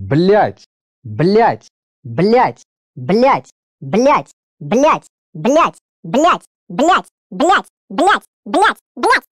Блять! Блять! Блять! Блять! Блять! Блять! Блять! Блять! Блять! Блять! Блять! Блять! Блять!